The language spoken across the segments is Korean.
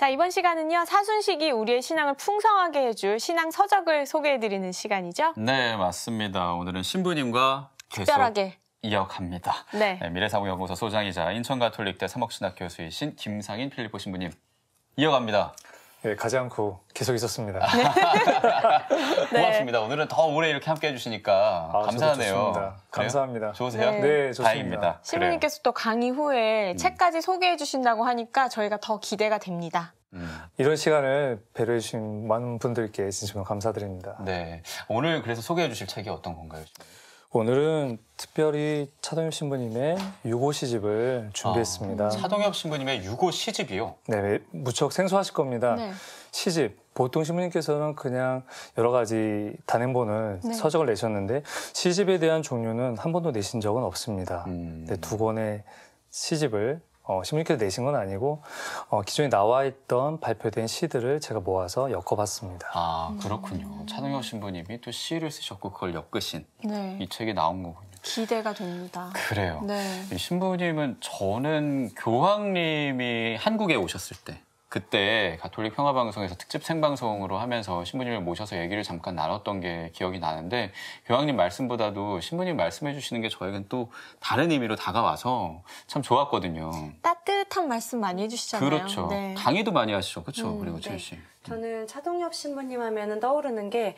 자, 이번 시간은요, 사순식이 우리의 신앙을 풍성하게 해줄 신앙 서적을 소개해드리는 시간이죠. 네, 맞습니다. 오늘은 신부님과 특별하게. 이어갑니다. 네. 네 미래사고연구소 소장이자 인천가톨릭대 삼억신학교수이신 김상인 필리포 신부님 이어갑니다. 네, 예, 가지 않고 계속 있었습니다. 네. 고맙습니다. 네. 오늘은 더 오래 이렇게 함께 해주시니까 아, 감사하네요. 감사합니다. 좋으세요? 네, 네 좋습니다. 다행입니다. 시부님께서또 강의 후에 음. 책까지 소개해 주신다고 하니까 저희가 더 기대가 됩니다. 음. 이런 시간을 배려해 주신 많은 분들께 진심으로 감사드립니다. 네, 오늘 그래서 소개해 주실 책이 어떤 건가요? 지금? 오늘은 특별히 차동엽 신부님의 유고 시집을 준비했습니다. 아, 차동엽 신부님의 유고 시집이요? 네, 무척 생소하실 겁니다. 네. 시집, 보통 신부님께서는 그냥 여러 가지 단행본을 네. 서적을 내셨는데 시집에 대한 종류는 한 번도 내신 적은 없습니다. 음... 네, 두 권의 시집을 어, 신문님께서 내신 건 아니고 어, 기존에 나와 있던 발표된 시들을 제가 모아서 엮어봤습니다. 아 그렇군요. 차동혁 신부님이 또 시를 쓰셨고 그걸 엮으신 네. 이 책이 나온 거군요. 기대가 됩니다. 그래요. 네. 신부님은 저는 교황님이 한국에 오셨을 때 그때 가톨릭 평화방송에서 특집 생방송으로 하면서 신부님을 모셔서 얘기를 잠깐 나눴던 게 기억이 나는데 교황님 말씀보다도 신부님 말씀해 주시는 게 저에겐 또 다른 의미로 다가와서 참 좋았거든요. 따뜻한 말씀 많이 해주시잖아요. 그렇죠. 네. 강의도 많이 하시죠. 그렇죠. 음, 그리고 네. 채 씨. 저는 차동엽 신부님 하면 떠오르는 게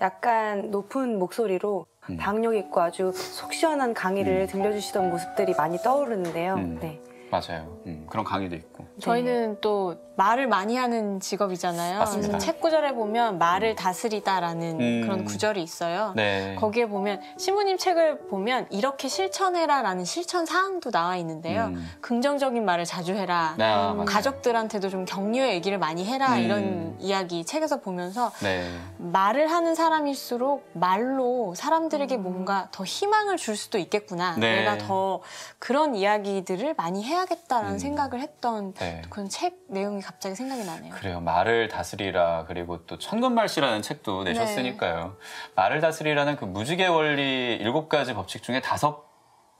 약간 높은 목소리로 음. 박력 있고 아주 속 시원한 강의를 음. 들려주시던 모습들이 많이 떠오르는데요. 음. 네. 맞아요. 음, 그런 강의도 있고. 저희는 음. 또 말을 많이 하는 직업이잖아요. 맞습니다. 그래서 책 구절에 보면 말을 음. 다스리다라는 음. 그런 구절이 있어요. 네. 거기에 보면 신부님 책을 보면 이렇게 실천해라라는 실천 사항도 나와 있는데요. 음. 긍정적인 말을 자주 해라. 아, 음, 가족들한테도 좀 격려의 얘기를 많이 해라 이런 이야기 책에서 보면서 네. 말을 하는 사람일수록 말로 사람들에게 뭔가 더 희망을 줄 수도 있겠구나. 네. 내가 더 그런 이야기들을 많이 해야 해야겠다라는 음. 생각을 했던 네. 그런 책 내용이 갑자기 생각이 나네요. 그래요. 말을 다스리라 그리고 또 천근말씨라는 책도 네. 내셨으니까요. 네. 말을 다스리라는 그 무지개 원리 일곱 가지 법칙 중에 다섯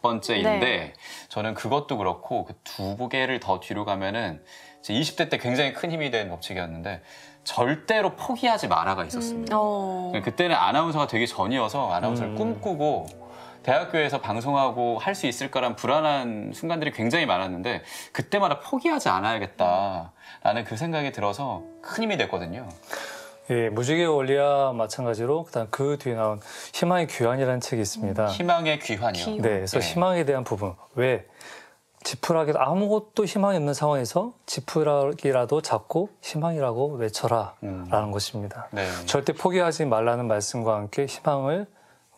번째인데 네. 저는 그것도 그렇고 그두 개를 더 뒤로 가면은 제 20대 때 굉장히 큰 힘이 된 법칙이었는데 절대로 포기하지 마라가 있었습니다. 음. 어. 그때는 아나운서가 되기 전이어서 아나운서를 음. 꿈꾸고 대학교에서 방송하고 할 수 있을까란 불안한 순간들이 굉장히 많았는데 그때마다 포기하지 않아야겠다라는 그 생각이 들어서 큰 힘이 됐거든요. 예, 무지개 원리와 마찬가지로 그다음 그 뒤에 나온 희망의 귀환이라는 책이 있습니다. 희망의 귀환이요. 네, 그래서 예. 희망에 대한 부분 왜 지푸라기 아무것도 희망이 없는 상황에서 지푸라기라도 잡고 희망이라고 외쳐라라는 음. 것입니다. 네. 절대 포기하지 말라는 말씀과 함께 희망을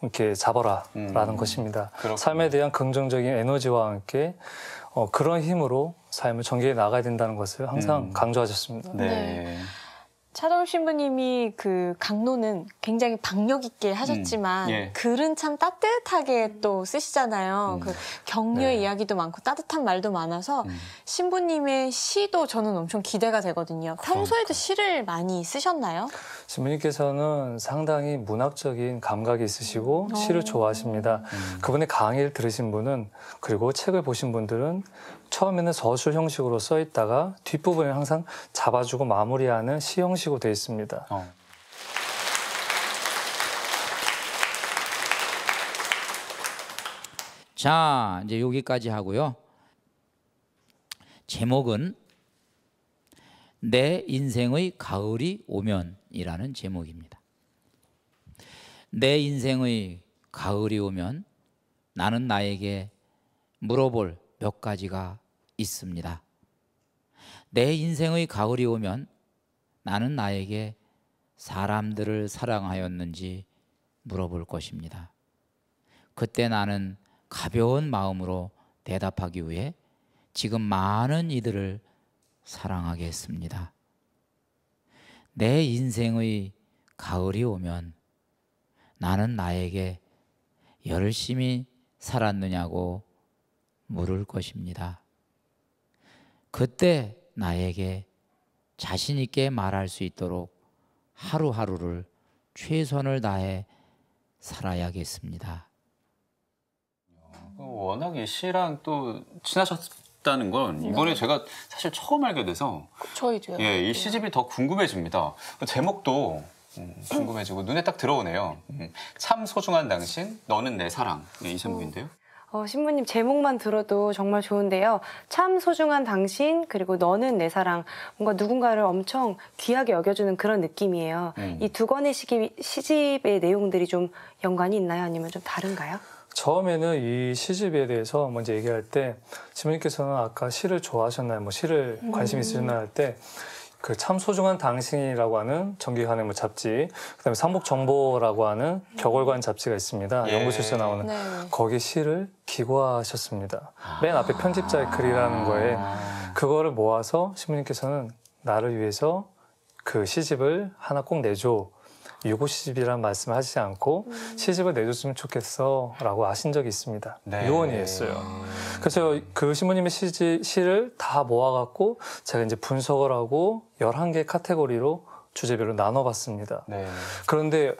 이렇게 잡아라라는 음. 것입니다. 그렇군요. 삶에 대한 긍정적인 에너지와 함께 어, 그런 힘으로 삶을 전개해 나가야 된다는 것을 항상 음. 강조하셨습니다. 네. 네. 차동 신부님이 그 강론은 굉장히 박력 있게 하셨지만 음, 예. 글은 참 따뜻하게 또 쓰시잖아요. 음, 그 격려의 네. 이야기도 많고 따뜻한 말도 많아서 음. 신부님의 시도 저는 엄청 기대가 되거든요. 그러니까. 평소에도 그러니까. 시를 많이 쓰셨나요? 신부님께서는 상당히 문학적인 감각이 있으시고 시를 어. 좋아하십니다. 음. 그분의 강의를 들으신 분은 그리고 책을 보신 분들은 처음에는 서술 형식으로 써 있다가 뒷부분을 항상 잡아주고 마무리하는 시 형식으로 되어 있습니다. 어. 자, 이제 여기까지 하고요. 제목은 내 인생의 가을이 오면이라는 제목입니다. 내 인생의 가을이 오면 나는 나에게 물어볼 몇 가지가 있습니다. 내 인생의 가을이 오면 나는 나에게 사람들을 사랑하였는지 물어볼 것입니다. 그때 나는 가벼운 마음으로 대답하기 위해 지금 많은 이들을 사랑하겠습니다. 내 인생의 가을이 오면 나는 나에게 열심히 살았느냐고 물을 것입니다. 그때 나에게 자신 있게 말할 수 있도록 하루하루를 최선을 다해 살아야겠습니다. 그 워낙에 씨랑 또 친하셨다는 건 네. 이번에 네. 제가 사실 처음 알게 돼서 저희도 예, 이 시집이 더 궁금해집니다. 그 제목도 음, 궁금해지고 눈에 딱 들어오네요. 음, 참 소중한 당신, 너는 내 사랑. 네, 이선부인데요. 어, 신부님 제목만 들어도 정말 좋은데요. 참 소중한 당신 그리고 너는 내 사랑 뭔가 누군가를 엄청 귀하게 여겨주는 그런 느낌이에요. 음. 이두 권의 시기, 시집의 내용들이 좀 연관이 있나요? 아니면 좀 다른가요? 처음에는 이 시집에 대해서 먼저 얘기할 때 지모님께서는 아까 시를 좋아하셨나요? 뭐 시를 관심 음. 있으셨나 할때 그참 소중한 당신이라고 하는 정기간행물 잡지, 그다음에 삼복정보라고 하는 격월관 잡지가 있습니다. 예. 연구실에서 나오는 네. 거기 시를 기고하셨습니다. 아. 맨 앞에 편집자의 글이라는 거에 아. 그거를 모아서 신부님께서는 나를 위해서 그 시집을 하나 꼭 내줘. 유고시집이란 말씀을 하시지 않고 음. 시집을 내줬으면 좋겠어 라고 아신 적이 있습니다. 네. 요원이었어요. 그래서 그시모님의시집 시를 다 모아갖고 제가 이제 분석을 하고 11개 카테고리로 주제별로 나눠봤습니다. 네. 그런데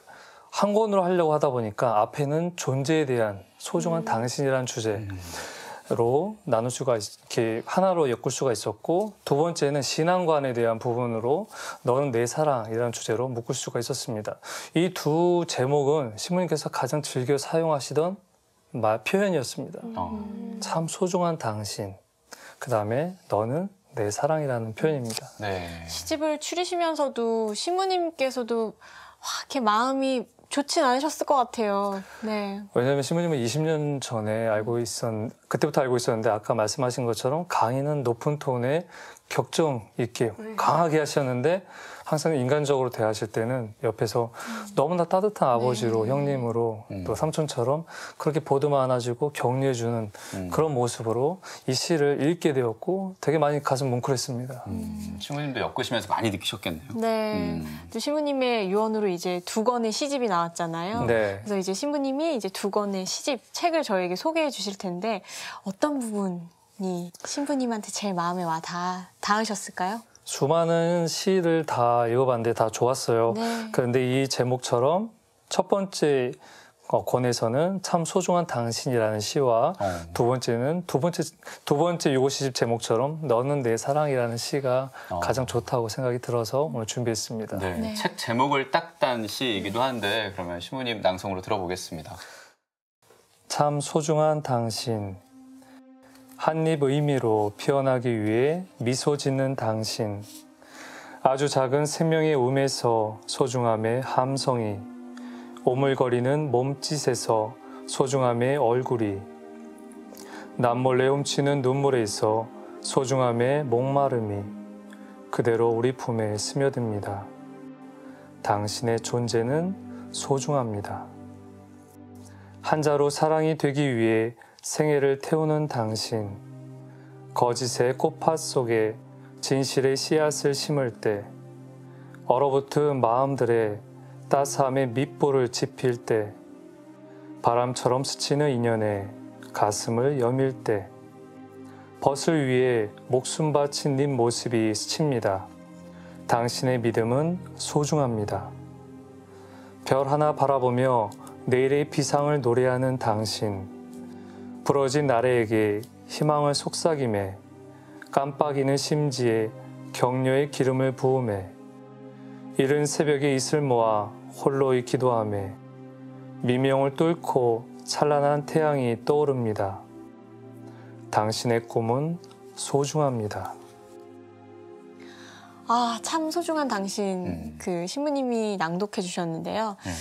한 권으로 하려고 하다 보니까 앞에는 존재에 대한 소중한 음. 당신이라는 주제, 음. 로 나눌 수가 이렇게 하나로 엮을 수가 있었고 두 번째는 신앙관에 대한 부분으로 너는 내 사랑이라는 주제로 묶을 수가 있었습니다. 이 두 제목은 신부님께서 가장 즐겨 사용하시던 말 표현이었습니다. 음. 아. 참 소중한 당신. 그 다음에 너는 내 사랑이라는 표현입니다. 네. 시집을 추리시면서도 신부님께서도 와, 이렇게 마음이 좋진 않으셨을 것 같아요. 네. 왜냐하면 신부님은 20년 전에 알고 있었 그때부터 알고 있었는데 아까 말씀하신 것처럼 강의는 높은 톤에 격정 있게 네. 강하게 하셨는데 항상 인간적으로 대하실 때는 옆에서 음. 너무나 따뜻한 네. 아버지로 네. 형님으로 음. 또 삼촌처럼 그렇게 보듬어 안아주고 격려해주는 음. 그런 모습으로 이 시를 읽게 되었고 되게 많이 가슴 뭉클했습니다. 음, 음. 신부님도 엮으시면서 많이 느끼셨겠네요. 네. 또 신부님의 유언으로 이제 두 권의 시집이 나왔잖아요. 네. 그래서 이제 신부님이 이제 두 권의 시집 책을 저에게 소개해 주실 텐데 어떤 부분 니 네, 신부님한테 제일 마음에 와 닿, 닿으셨을까요? 수많은 시를 다 읽어봤는데 다 좋았어요. 네. 그런데 이 제목처럼 첫 번째 어, 권에서는 참 소중한 당신이라는 시와 어. 두 번째는 두 번째 두 번째 요거 시집 제목처럼 너는 내 사랑이라는 시가 어. 가장 좋다고 생각이 들어서 오늘 준비했습니다. 네. 네. 책 제목을 딱딴 시이기도 한데 그러면 시모님 낭송으로 들어보겠습니다. 참 소중한 당신 한입 의미로 피어나기 위해 미소 짓는 당신. 아주 작은 생명의 움에서 소중함의 함성이, 오물거리는 몸짓에서 소중함의 얼굴이, 남몰래 훔치는 눈물에서 소중함의 목마름이 그대로 우리 품에 스며듭니다. 당신의 존재는 소중합니다. 한자로 사랑이 되기 위해 생애를 태우는 당신, 거짓의 꽃밭 속에 진실의 씨앗을 심을 때, 얼어붙은 마음들의 따스함의 밑볼을 짚힐 때, 바람처럼 스치는 인연에 가슴을 여밀 때, 벗을 위해 목숨 바친 님 모습이 스칩니다. 당신의 믿음은 소중합니다. 별 하나 바라보며 내일의 비상을 노래하는 당신, 부러진 나래에게 희망을 속삭임에 깜빡이는 심지에 격려의 기름을 부음에 이른 새벽에 이슬 모아 홀로이 기도함에 미명을 뚫고 찬란한 태양이 떠오릅니다. 당신의 꿈은 소중합니다. 아, 참 소중한 당신 음. 그 신부님이 낭독해 주셨는데요. 음.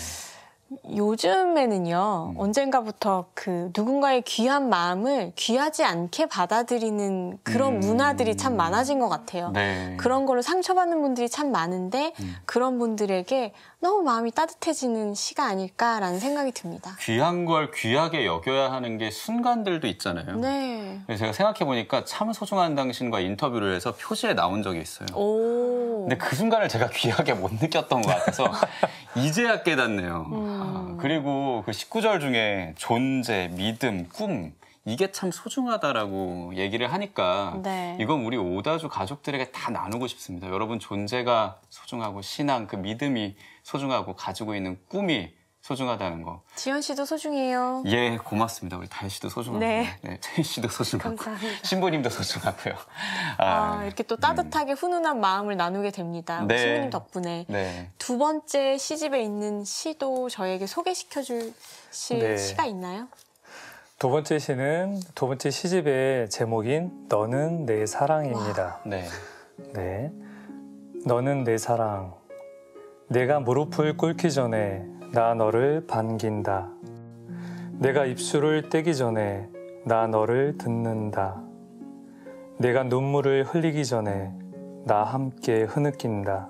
요즘에는요, 음. 언젠가부터 그 누군가의 귀한 마음을 귀하지 않게 받아들이는 그런 음. 문화들이 참 많아진 것 같아요. 네. 그런 걸로 상처받는 분들이 참 많은데, 음. 그런 분들에게 너무 마음이 따뜻해지는 시가 아닐까라는 생각이 듭니다. 귀한 걸 귀하게 여겨야 하는 게 순간들도 있잖아요. 네. 그래서 제가 생각해보니까 참 소중한 당신과 인터뷰를 해서 표지에 나온 적이 있어요. 오. 근데 그 순간을 제가 귀하게 못 느꼈던 것 같아서 이제야 깨닫네요. 음. 그리고 그 19절 중에 존재, 믿음, 꿈 이게 참 소중하다라고 얘기를 하니까 네. 이건 우리 오다주 가족들에게 다 나누고 싶습니다. 여러분 존재가 소중하고 신앙, 그 믿음이 소중하고 가지고 있는 꿈이 소중하다는 거. 지현 씨도 소중해요. 예, 고맙습니다. 우리 달 씨도 소중하고, 네. 네. 채희 씨도 소중하고, 감사합니다. 신부님도 소중하고요. 아, 아, 이렇게 또 음. 따뜻하게 음. 훈훈한 마음을 나누게 됩니다. 네. 신부님 덕분에 네. 두 번째 시집에 있는 시도 저에게 소개시켜 주실 네. 시가 있나요? 두 번째 시는 두 번째 시집의 제목인 너는 내 사랑입니다. 네. 네. 너는 내 사랑. 내가 무릎을 꿇기 전에 나 너를 반긴다. 내가 입술을 떼기 전에 나 너를 듣는다. 내가 눈물을 흘리기 전에 나 함께 흐느낀다.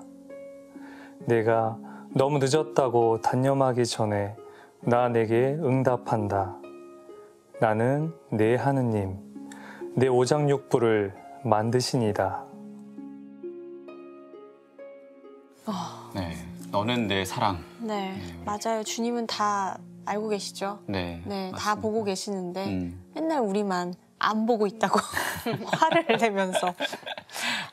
내가 너무 늦었다고 단념하기 전에 나 내게 응답한다. 나는 내 네 하느님, 내 오장육부를 만드시니다. 아. 너는 내 사랑. 네, 네. 맞아요. 주님은 다 알고 계시죠? 네. 네, 맞습니다. 다 보고 계시는데 음. 맨날 우리만 안 보고 있다고 화를 내면서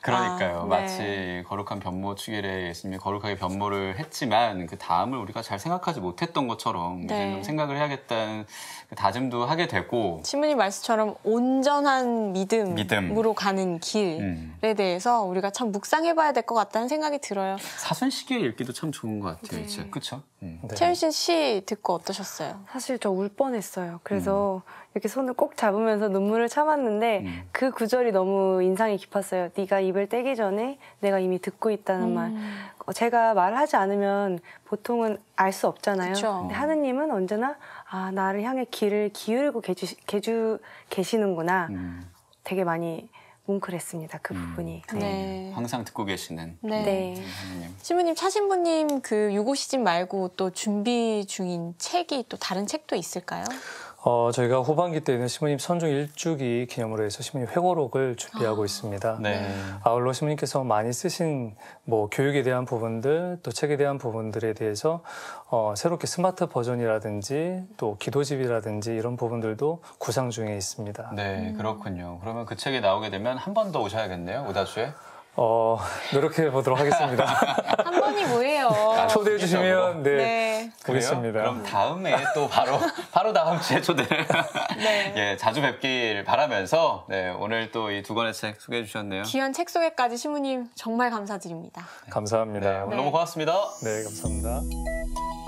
그러니까요. 아, 네. 마치 거룩한 변모 축일에 예수님이 거룩하게 변모를 했지만 그 다음을 우리가 잘 생각하지 못했던 것처럼 네. 이제 좀 생각을 해야겠다는 그 다짐도 하게 되고 신부님 말씀처럼 온전한 믿음으로 믿음. 가는 길에 음. 대해서 우리가 참 묵상해봐야 될 것 같다는 생각이 들어요. 사순시기에 읽기도 참 좋은 것 같아요. 네. 그렇죠? 음. 네. 최윤신 씨 듣고 어떠셨어요? 사실 저 울 뻔했어요. 그래서 음. 이렇게 손을 꼭 잡으면서 눈물을 참았는데 음. 그 구절이 너무 인상이 깊었어요. 네가 이 입을 떼기 전에 내가 이미 듣고 있다는 음. 말. 어, 제가 말하지 않으면 보통은 알 수 없잖아요. 근데 하느님은 언제나 아 나를 향해 길을 기울이고 계주, 계주 계시는구나. 음. 되게 많이 뭉클했습니다. 그 음. 부분이. 네. 네. 항상 듣고 계시는 네. 음, 네. 하느님. 신부님 차신부님 그 유고 시집 말고 또 준비 중인 책이 또 다른 책도 있을까요? 어, 저희가 후반기 때는 시모님 선종 1주기 기념으로 해서 시모님 회고록을 준비하고 아. 있습니다. 네. 네. 아울러 시모님께서 많이 쓰신 뭐 교육에 대한 부분들 또 책에 대한 부분들에 대해서 어, 새롭게 스마트 버전이라든지 또 기도집이라든지 이런 부분들도 구상 중에 있습니다. 네, 음. 그렇군요. 그러면 그 책이 나오게 되면 한 번 더 오셔야겠네요, 오다주에. 어, 노력해 보도록 하겠습니다. 한 번이 뭐예요? 아, 초대해 아, 주시면 네, 네. 보겠습니다. 그럼 다음에 또 바로 바로 다음 주에 초대를 네. 예, 자주 뵙길 바라면서 네, 오늘 또 이 두 권의 책 소개해 주셨네요. 귀한 책 소개까지 시무님 정말 감사드립니다. 감사합니다. 네, 오늘 네. 너무 고맙습니다. 네, 감사합니다.